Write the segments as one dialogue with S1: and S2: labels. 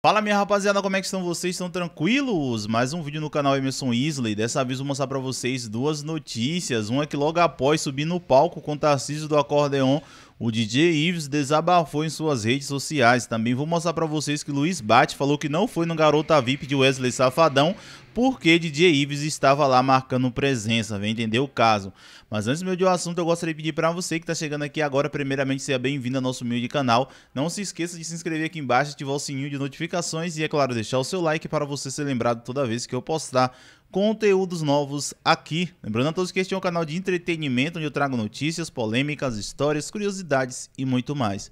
S1: Fala minha rapaziada, como é que estão vocês? Estão tranquilos? Mais um vídeo no canal Emerson Isley, dessa vez vou mostrar pra vocês duas notícias, uma é que logo após subir no palco com o Tarcísio do Acordeon, o DJ Ives desabafou em suas redes sociais. Também vou mostrar pra vocês que Luiz Bate falou que não foi no Garota VIP de Wesley Safadão, porque DJ Ives estava lá marcando presença, vem entender o caso. Mas antes meu de um assunto, eu gostaria de pedir para você que está chegando aqui agora, primeiramente, seja bem-vindo ao nosso humilde canal. Não se esqueça de se inscrever aqui embaixo, ativar o sininho de notificações e, é claro, deixar o seu like para você ser lembrado toda vez que eu postar conteúdos novos aqui. Lembrando a todos que este é um canal de entretenimento onde eu trago notícias, polêmicas, histórias, curiosidades e muito mais.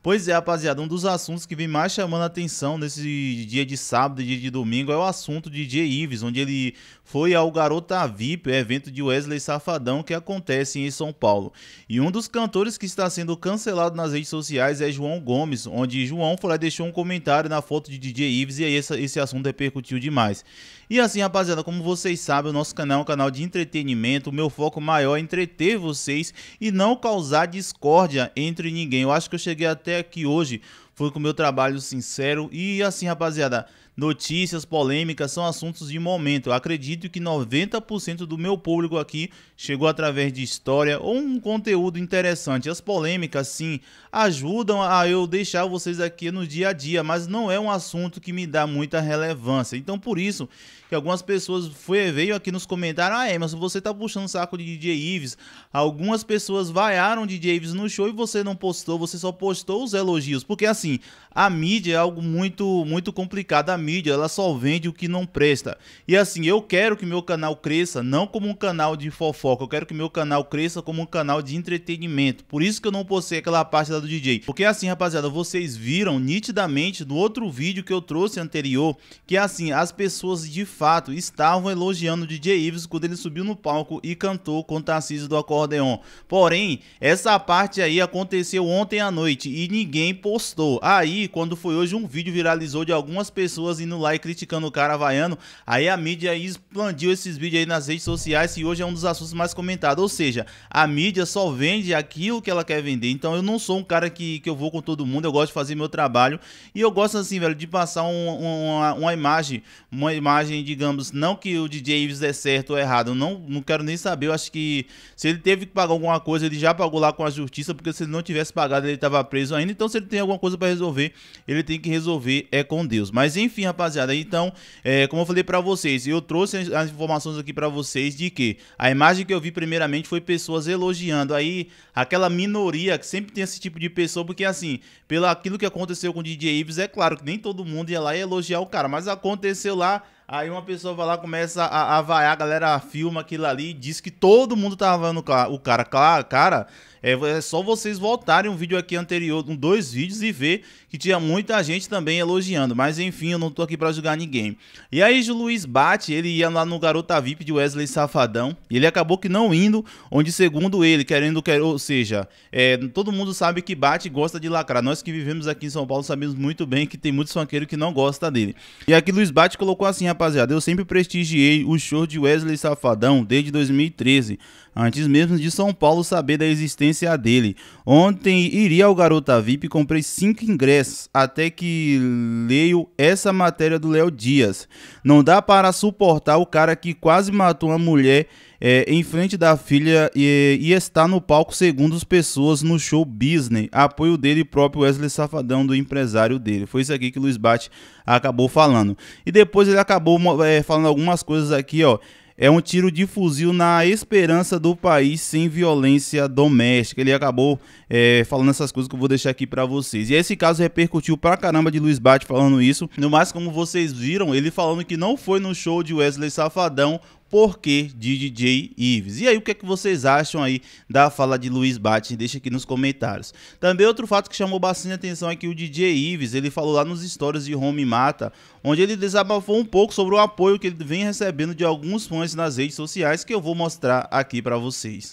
S1: Pois é, rapaziada, um dos assuntos que vem mais chamando a atenção nesse dia de sábado e dia de domingo é o assunto de Jay Ives, onde ele foi ao Garota VIP, o evento de Wesley Safadão que acontece em São Paulo. E um dos cantores que está sendo cancelado nas redes sociais é João Gomes, onde João foi lá deixou um comentário na foto de DJ Ives e aí esse, esse assunto repercutiu demais. E assim, rapaziada, como vocês sabem, o nosso canal é um canal de entretenimento, o meu foco maior é entreter vocês e não causar discórdia entre ninguém. Eu acho que eu cheguei até até que hoje foi com o meu trabalho sincero. E assim, rapaziada, notícias, polêmicas, são assuntos de momento. Eu acredito que 90% do meu público aqui chegou através de história ou um conteúdo interessante. As polêmicas, sim, ajudam a eu deixar vocês aqui no dia a dia, mas não é um assunto que me dá muita relevância. Então, por isso que algumas pessoas foi, veio aqui nos comentários: Ah, mas você tá puxando saco de DJ Ives. Algumas pessoas vaiaram DJ Ives no show e você não postou, você só postou os elogios. Porque, assim, a mídia é algo muito, muito complicado. A mídia ela só vende o que não presta. E assim, eu quero que meu canal cresça não como um canal de fofoca, eu quero que meu canal cresça como um canal de entretenimento. Por isso que eu não postei aquela parte da do DJ. Porque assim, rapaziada, vocês viram nitidamente no outro vídeo que eu trouxe anterior que assim, as pessoas de fato estavam elogiando o DJ Ives quando ele subiu no palco e cantou com o Tarcísio do acordeon. Porém, essa parte aí aconteceu ontem à noite e ninguém postou. Aí, quando foi hoje, um vídeo viralizou de algumas pessoas pessoas indo lá e criticando o cara havaiano. Aí a mídia expandiu esses vídeos aí nas redes sociais e hoje é um dos assuntos mais comentados. Ou seja, a mídia só vende aquilo que ela quer vender. Então eu não sou um cara que, que eu vou com todo mundo, eu gosto de fazer meu trabalho. E eu gosto, assim, velho, de passar um, uma, uma imagem, uma imagem, digamos, não que o DJ Ives é certo ou errado. Eu não, não quero nem saber. Eu acho que se ele teve que pagar alguma coisa, ele já pagou lá com a justiça, porque se ele não tivesse pagado, ele estava preso ainda. Então, se ele tem alguma coisa para resolver, ele tem que resolver é com Deus. Mas enfim enfim, rapaziada, então, é, como eu falei para vocês, eu trouxe as informações aqui para vocês de que a imagem que eu vi primeiramente foi pessoas elogiando aí aquela minoria que sempre tem esse tipo de pessoa, porque assim, pelo aquilo que aconteceu com o DJ Ives, é claro que nem todo mundo ia lá elogiar o cara, mas aconteceu lá Aí uma pessoa vai lá, começa a, a vaiar, a galera filma aquilo ali, diz que todo mundo tá vendo o cara. Claro, cara, é, é, só vocês voltarem um vídeo aqui anterior, um, dois vídeos, e ver que tinha muita gente também elogiando. Mas enfim, eu não tô aqui pra julgar ninguém. E aí, o Luiz Bate, ele ia lá no Garota VIP de Wesley Safadão, e ele acabou que não indo, onde segundo ele, querendo, quer, ou seja, é, todo mundo sabe que Bate gosta de lacrar. Nós que vivemos aqui em São Paulo sabemos muito bem que tem muitos funkeiros que não gosta dele. E aqui Luiz Bate colocou assim, rapaz, rapaziada, eu sempre prestigiei o show de Wesley Safadão desde 2013, antes mesmo de São Paulo saber da existência dele. Ontem iria ao Garota VIP e comprei 5 ingressos, até que leio essa matéria do Léo Dias. Não dá para suportar o cara que quase matou uma mulher é, em frente da filha e, e, está no palco segundo as pessoas no show Disney, apoio dele próprio Wesley Safadão, do empresário dele. Foi isso aqui que o Luiz Bate acabou falando. E depois ele acabou é, falando algumas coisas aqui, ó é um tiro de fuzil na esperança do país sem violência doméstica. Ele acabou é, falando essas coisas que eu vou deixar aqui para vocês. E esse caso repercutiu pra caramba de Luiz Bate falando isso. No mais, como vocês viram, ele falando que não foi no show de Wesley Safadão Porquê de DJ Ives. E aí, o que é que vocês acham aí da fala de Luiz Bates? Deixa aqui nos comentários. Também outro fato que chamou bastante atenção é que o DJ Ives, ele falou lá nos stories de Home Mata, onde ele desabafou um pouco sobre o apoio que ele vem recebendo de alguns fãs nas redes sociais, que eu vou mostrar aqui para vocês.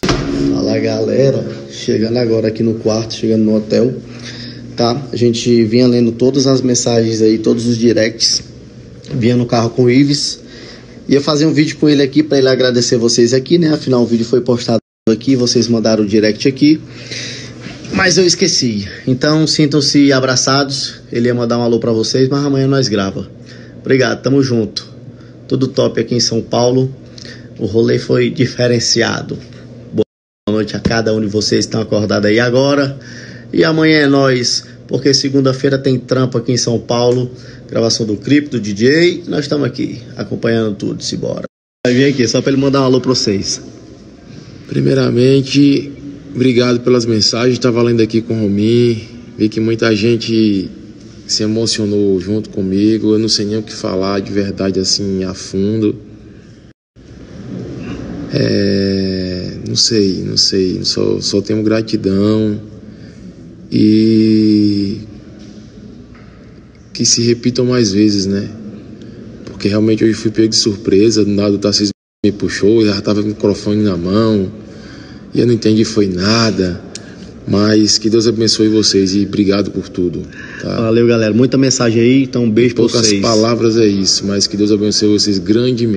S2: Fala galera, chegando agora aqui no quarto, chegando no hotel, tá? A gente vinha lendo todas as mensagens aí, todos os directs, vinha no carro com o Ives, Ia fazer um vídeo com ele aqui para ele agradecer vocês aqui, né? Afinal, o vídeo foi postado aqui, vocês mandaram o direct aqui. Mas eu esqueci. Então, sintam-se abraçados. Ele ia mandar um alô para vocês, mas amanhã nós grava. Obrigado, tamo junto. Tudo top aqui em São Paulo. O rolê foi diferenciado. Boa noite a cada um de vocês que estão acordados aí agora. E amanhã é nós porque segunda-feira tem trampo aqui em São Paulo, gravação do Cripto, DJ, nós estamos aqui, acompanhando tudo, simbora. Vai vir aqui, só para ele mandar um
S3: alô para vocês. Primeiramente, obrigado pelas mensagens, estava lendo aqui com o Romim, vi que muita gente se emocionou junto comigo, eu não sei nem o que falar de verdade assim a fundo. É, não sei, não sei, só, só tenho gratidão e que se repitam mais vezes, né? Porque realmente hoje fui pego de surpresa, do nada o Tarcísio me puxou, já estava com o microfone na mão e eu não entendi foi nada. Mas que Deus abençoe vocês e obrigado por tudo. Tá? Valeu, galera. Muita mensagem aí, então um beijo para vocês. Poucas palavras é isso, mas que Deus abençoe vocês grandemente.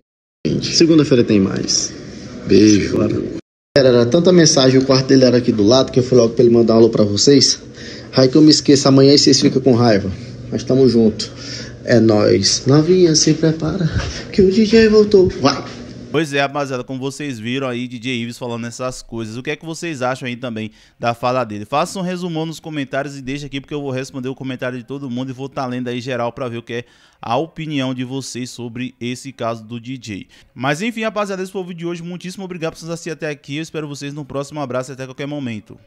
S3: Segunda-feira tem mais. Beijo. Claro.
S2: Era tanta mensagem, o quarto dele era aqui do lado, que eu fui logo pra ele mandar um alô pra vocês. Aí que eu me esqueço, amanhã vocês ficam com raiva. Mas tamo junto. É nós. Novinha, se prepara, que o DJ voltou. Vai!
S1: Pois é, rapaziada, como vocês viram aí, DJ Ives falando essas coisas. O que é que vocês acham aí também da fala dele? Faça um resumão nos comentários e deixa aqui, porque eu vou responder o comentário de todo mundo e vou estar tá lendo aí geral para ver o que é a opinião de vocês sobre esse caso do DJ. Mas enfim, rapaziada, esse foi o vídeo de hoje. Muitíssimo obrigado por vocês assistirem até aqui. Eu espero vocês no próximo abraço e até qualquer momento.